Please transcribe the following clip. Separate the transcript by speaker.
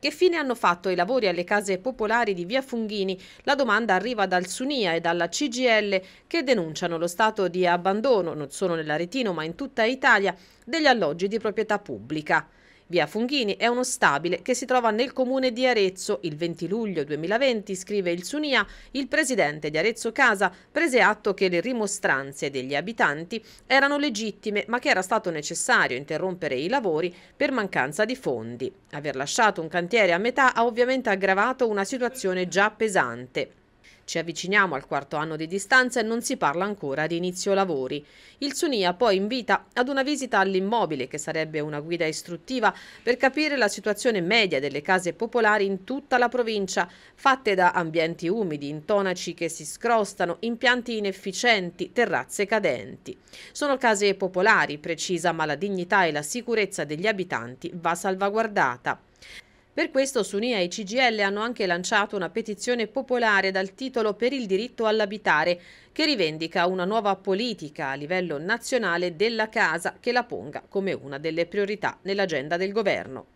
Speaker 1: Che fine hanno fatto i lavori alle case popolari di Via Funghini? La domanda arriva dal Sunia e dalla CGL che denunciano lo stato di abbandono, non solo nell'Aretino ma in tutta Italia, degli alloggi di proprietà pubblica. Via Funghini è uno stabile che si trova nel comune di Arezzo. Il 20 luglio 2020, scrive il Sunia, il presidente di Arezzo Casa prese atto che le rimostranze degli abitanti erano legittime ma che era stato necessario interrompere i lavori per mancanza di fondi. Aver lasciato un cantiere a metà ha ovviamente aggravato una situazione già pesante. Ci avviciniamo al quarto anno di distanza e non si parla ancora di inizio lavori. Il Sunia poi invita ad una visita all'immobile, che sarebbe una guida istruttiva per capire la situazione media delle case popolari in tutta la provincia, fatte da ambienti umidi, intonaci che si scrostano, impianti inefficienti, terrazze cadenti. Sono case popolari, precisa, ma la dignità e la sicurezza degli abitanti va salvaguardata. Per questo Sunia e CGL hanno anche lanciato una petizione popolare dal titolo Per il diritto all'abitare, che rivendica una nuova politica a livello nazionale della casa che la ponga come una delle priorità nell'agenda del governo.